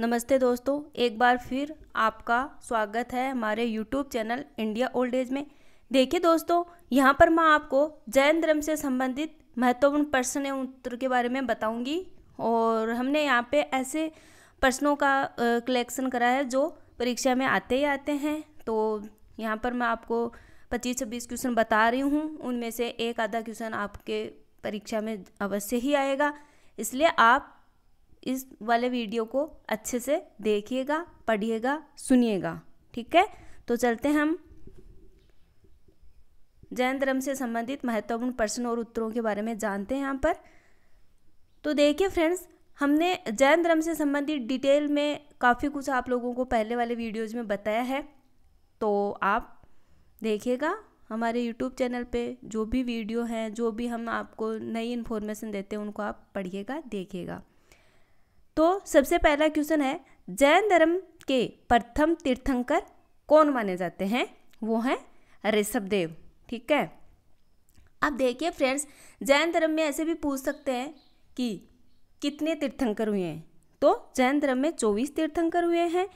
नमस्ते दोस्तों एक बार फिर आपका स्वागत है हमारे YouTube channel India old age में देखिए दोस्तों यहाँ पर मैं आपको जैन धर्म से संबंधित महत्वपूर्ण प्रश्न एवं उत्तर के बारे में बताऊंगी और हमने यहाँ पे ऐसे प्रश्नों का कलेक्शन करा है जो परीक्षा में आते ही आते हैं तो यहाँ पर मैं आपको पच्चीस छब्बीस क्वेश्चन बता रही हूँ उनमें से एक आधा क्वेश्चन आपके परीक्षा में अवश्य ही आएगा इसलिए आप इस वाले वीडियो को अच्छे से देखिएगा पढ़िएगा सुनिएगा ठीक है तो चलते हम जैन धर्म से संबंधित महत्वपूर्ण प्रश्न और उत्तरों के बारे में जानते हैं यहाँ पर तो देखिए फ्रेंड्स हमने जैन धर्म से संबंधित डिटेल में काफ़ी कुछ आप लोगों को पहले वाले वीडियोज में बताया है तो आप देखिएगा हमारे यूट्यूब चैनल पे जो भी वीडियो हैं जो भी हम आपको नई इन्फॉर्मेशन देते हैं उनको आप पढ़िएगा देखिएगा तो सबसे पहला क्वेश्चन है जैन धर्म के प्रथम तीर्थंकर कौन माने जाते हैं वो हैं ऋषभदेव ठीक है अब देखिए फ्रेंड्स जैन धर्म में ऐसे भी पूछ सकते हैं कि कितने तीर्थंकर हुए हैं तो जैन धर्म में चौबीस तीर्थंकर हुए हैं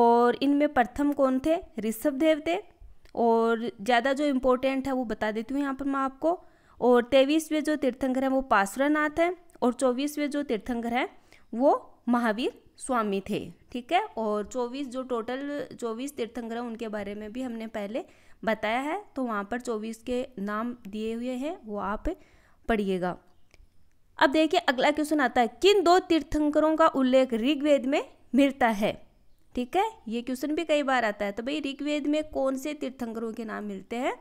और इनमें प्रथम कौन थे ऋषभ देव थे और ज़्यादा जो इम्पोर्टेंट है वो बता देती हूँ यहाँ पर मैं आपको और तेईसवें जो तीर्थंकर हैं वो पासुरनाथ हैं और चौबीसवें जो तीर्थंकर हैं वो महावीर स्वामी थे ठीक है और 24 जो टोटल 24 तीर्थंकर उनके बारे में भी हमने पहले बताया है तो वहाँ पर 24 के नाम दिए हुए हैं वो आप पढ़िएगा अब देखिए अगला क्वेश्चन आता है किन दो तीर्थंकरों का उल्लेख ऋग्वेद में मिलता है ठीक है ये क्वेश्चन भी कई बार आता है तो भाई ऋग्वेद में कौन से तीर्थंकरों के नाम मिलते हैं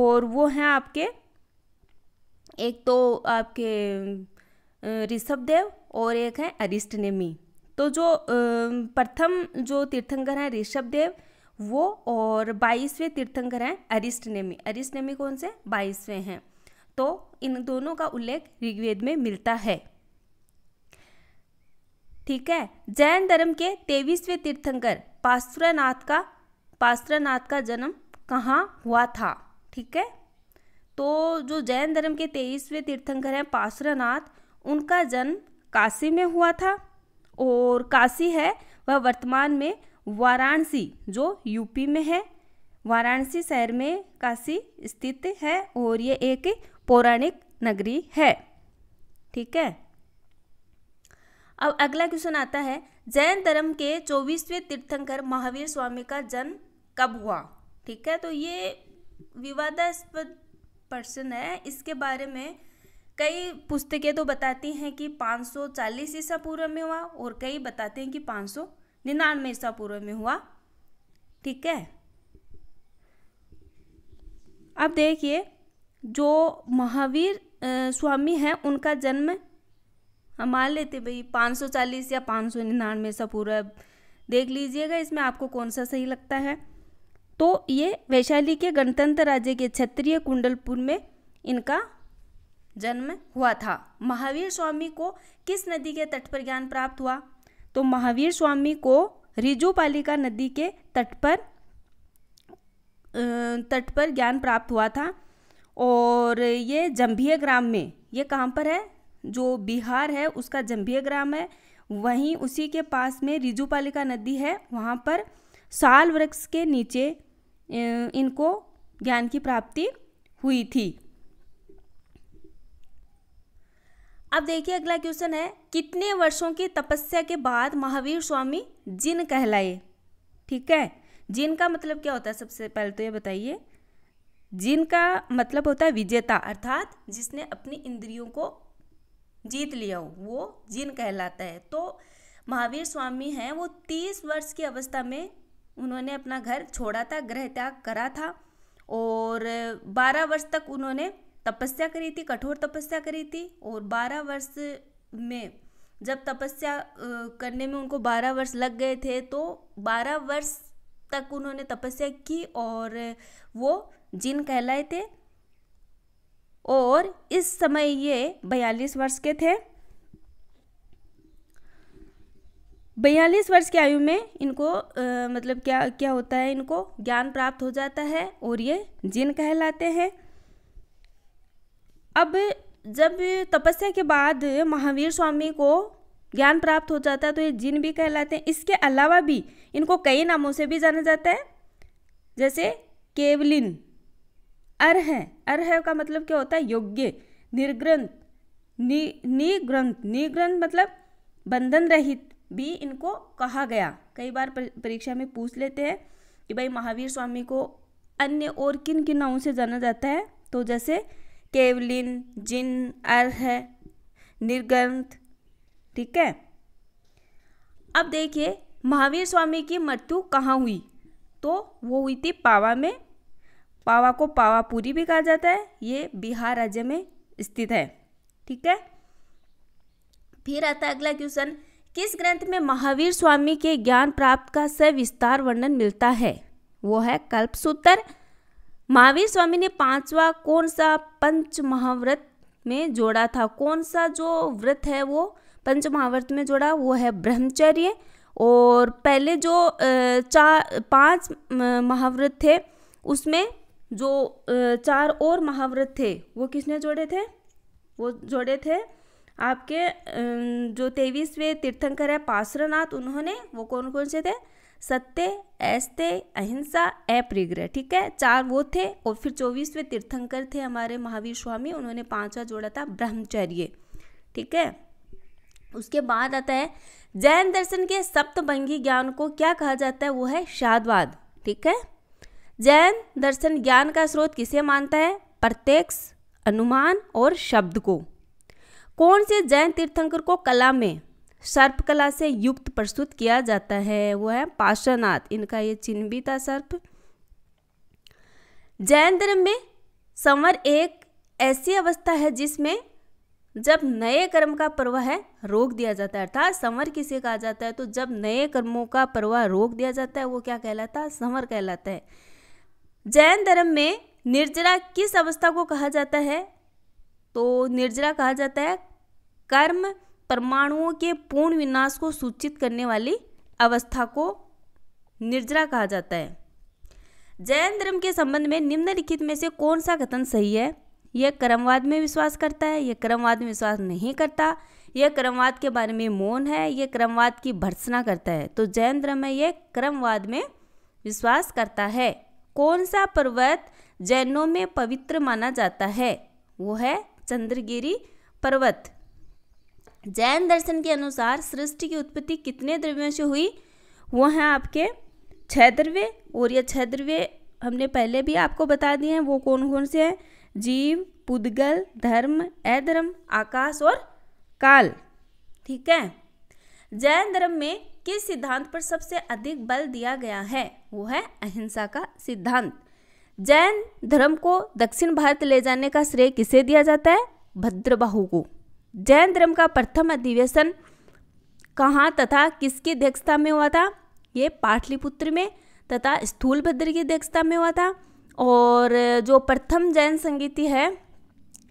और वो हैं आपके एक तो आपके ऋषभ देव और एक है अरिष्ट नेमी तो जो प्रथम जो तीर्थंकर हैं ऋषभ देव वो और बाईसवें तीर्थंकर हैं अरिष्ट नेमी अरिष्ट नेमी कौन से बाईसवें हैं तो इन दोनों का उल्लेख ऋग्वेद में मिलता है ठीक है जैन धर्म के तेईसवें तीर्थंकर पास्त्रनाथ का पास्त्रनाथ का जन्म कहाँ हुआ था ठीक है तो जो जैन धर्म के तेईसवें तीर्थंकर हैं पास्त्रनाथ उनका जन्म काशी में हुआ था और काशी है वह वर्तमान में वाराणसी जो यूपी में है वाराणसी शहर में काशी स्थित है और ये एक पौराणिक नगरी है ठीक है अब अगला क्वेश्चन आता है जैन धर्म के चौबीसवें तीर्थंकर महावीर स्वामी का जन्म कब हुआ ठीक है तो ये विवादास्पद प्रश्न है इसके बारे में कई पुस्तकें तो बताती हैं कि 540 ईसा पूर्व में हुआ और कई बताते हैं कि पाँच सौ निन्यानवे ईसा पूर्व में हुआ ठीक है अब देखिए जो महावीर स्वामी हैं उनका जन्म हम मान लेते भाई 540 या पाँच सौ निन्यानवे ईसा पूर्व देख लीजिएगा इसमें आपको कौन सा सही लगता है तो ये वैशाली के गणतंत्र राज्य के क्षत्रिय कुंडलपुर में इनका जन्म हुआ था महावीर स्वामी को किस नदी के तट पर ज्ञान प्राप्त हुआ तो महावीर स्वामी को रिजुपालिका नदी के तट पर तट पर ज्ञान प्राप्त हुआ था और ये जम्भीय ग्राम में ये कहाँ पर है जो बिहार है उसका जम्भी ग्राम है वहीं उसी के पास में रिजुपालिका नदी है वहाँ पर साल वृक्ष के नीचे इनको ज्ञान की प्राप्ति हुई थी अब देखिए अगला क्वेश्चन है कितने वर्षों की तपस्या के बाद महावीर स्वामी जिन कहलाए ठीक है जिन का मतलब क्या होता है सबसे पहले तो ये बताइए जिन का मतलब होता है विजेता अर्थात जिसने अपनी इंद्रियों को जीत लिया हो वो जिन कहलाता है तो महावीर स्वामी हैं वो तीस वर्ष की अवस्था में उन्होंने अपना घर छोड़ा था गृह त्याग करा था और बारह वर्ष तक उन्होंने तपस्या करी थी कठोर तपस्या करी थी और बारह वर्ष में जब तपस्या करने में उनको बारह वर्ष लग गए थे तो बारह वर्ष तक उन्होंने तपस्या की और वो जिन कहलाए थे और इस समय ये बयालीस वर्ष के थे बयालीस वर्ष की आयु में इनको आ, मतलब क्या क्या होता है इनको ज्ञान प्राप्त हो जाता है और ये जिन कहलाते हैं अब जब तपस्या के बाद महावीर स्वामी को ज्ञान प्राप्त हो जाता है तो ये जिन भी कहलाते हैं इसके अलावा भी इनको कई नामों से भी जाना जाता है जैसे केवलिन अर्ह अर्ह का मतलब क्या होता है योग्य निर्ग्रंथ नि निग्रंथ निग्रंथ मतलब बंधन रहित भी इनको कहा गया कई बार परीक्षा में पूछ लेते हैं कि भाई महावीर स्वामी को अन्य और किन किन नामों से जाना जाता है तो जैसे केवलिन जिन अर् है ठीक है अब देखिए महावीर स्वामी की मृत्यु कहाँ हुई तो वो हुई थी पावा में पावा को पावापुरी भी कहा जाता है ये बिहार राज्य में स्थित है ठीक है फिर आता है अगला क्वेश्चन किस ग्रंथ में महावीर स्वामी के ज्ञान प्राप्त का सविस्तार वर्णन मिलता है वो है कल्पसूत्र महावीर स्वामी ने पांचवा कौन सा पंच महाव्रत में जोड़ा था कौन सा जो व्रत है वो पंच महाव्रत में जोड़ा वो है ब्रह्मचर्य और पहले जो चार पांच महाव्रत थे उसमें जो चार और महाव्रत थे वो किसने जोड़े थे वो जोड़े थे आपके जो तेईसवें तीर्थंकर है पार्श्वनाथ उन्होंने वो कौन कौन से थे सत्य ऐस्त्य अहिंसा अप्रिग्रह ठीक है चार वो थे और फिर चौबीसवें तीर्थंकर थे हमारे महावीर स्वामी उन्होंने पांचवा जोड़ा था ब्रह्मचर्य ठीक है उसके बाद आता है जैन दर्शन के सप्तभंगी ज्ञान को क्या कहा जाता है वो है शादवाद ठीक है जैन दर्शन ज्ञान का स्रोत किसे मानता है प्रत्यक्ष अनुमान और शब्द को कौन से जैन तीर्थंकर को कला में सर्प कला से युक्त प्रस्तुत किया जाता है वो है पाशनाथ इनका ये चिन्ह भी था सर्प जैन धर्म में संवर एक ऐसी अवस्था है जिसमें जब नए कर्म का प्रवाह रोक दिया जाता है अर्थात संवर किसे कहा जाता है तो जब नए कर्मों का प्रवाह रोक दिया जाता है वो क्या कहलाता है संवर कहलाता है जैन धर्म में निर्जरा किस अवस्था को कहा जाता है तो निर्जरा कहा जाता है कर्म परमाणुओं के पूर्ण विनाश को सूचित करने वाली अवस्था को निर्जरा कहा जाता है जैन धर्म के संबंध में निम्नलिखित में से कौन सा कथन सही है यह क्रमवाद में विश्वास करता है यह क्रमवाद में विश्वास नहीं करता यह क्रमवाद के बारे में मौन है यह क्रमवाद की भर्सना करता है तो जैन धर्म में यह क्रमवाद में विश्वास करता है कौन सा पर्वत जैनों में पवित्र माना जाता है वो है चंद्रगिरी पर्वत जैन दर्शन के अनुसार सृष्टि की उत्पत्ति कितने द्रव्यों से हुई वो हैं आपके छह द्रव्य और यह छह द्रव्य हमने पहले भी आपको बता दिए हैं वो कौन कौन से हैं जीव पुद्गल धर्म अधर्म आकाश और काल ठीक है जैन धर्म में किस सिद्धांत पर सबसे अधिक बल दिया गया है वो है अहिंसा का सिद्धांत जैन धर्म को दक्षिण भारत ले जाने का श्रेय किसे दिया जाता है भद्रबाहु को जैन धर्म का प्रथम अधिवेशन कहाँ तथा किसकी अध्यक्षता में हुआ था ये पाटलिपुत्र में तथा स्थूलभद्र की अध्यक्षता में हुआ था और जो प्रथम जैन संगीति है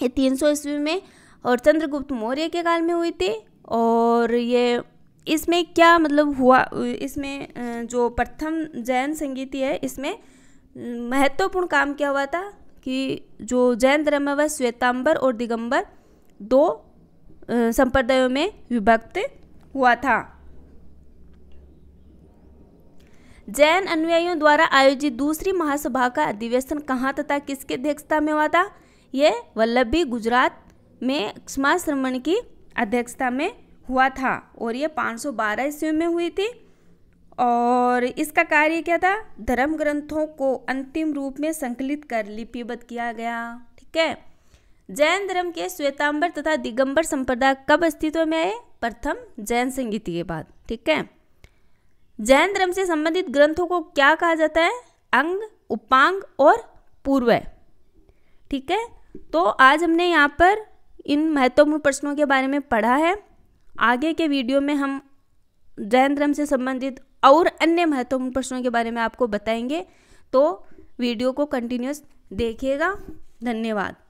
ये 300 ईस्वी में और चंद्रगुप्त मौर्य के काल में हुई थी और ये इसमें क्या मतलब हुआ इसमें जो प्रथम जैन संगीति है इसमें महत्वपूर्ण काम क्या हुआ था कि जो जैन धर्म है वह श्वेतांबर और दिगंबर दो संप्रदायों में विभक्त हुआ था जैन अनुयायियों द्वारा आयोजित दूसरी महासभा का अधिवेशन कहाँ तथा किसके अध्यक्षता में हुआ था यह वल्लभी गुजरात में क्षमा श्रमण की अध्यक्षता में हुआ था और यह 512 सौ ईस्वी में हुई थी और इसका कार्य क्या था धर्म ग्रंथों को अंतिम रूप में संकलित कर लिपिबद्ध किया गया ठीक है जैन धर्म के श्वेतांबर तथा दिगंबर संप्रदाय कब अस्तित्व में आए प्रथम जैन संगीति के बाद ठीक है जैन धर्म से संबंधित ग्रंथों को क्या कहा जाता है अंग उपांग और पूर्व ठीक है तो आज हमने यहाँ पर इन महत्वपूर्ण प्रश्नों के बारे में पढ़ा है आगे के वीडियो में हम जैन धर्म से संबंधित और अन्य महत्वपूर्ण प्रश्नों के बारे में आपको बताएंगे तो वीडियो को कंटिन्यूस देखिएगा धन्यवाद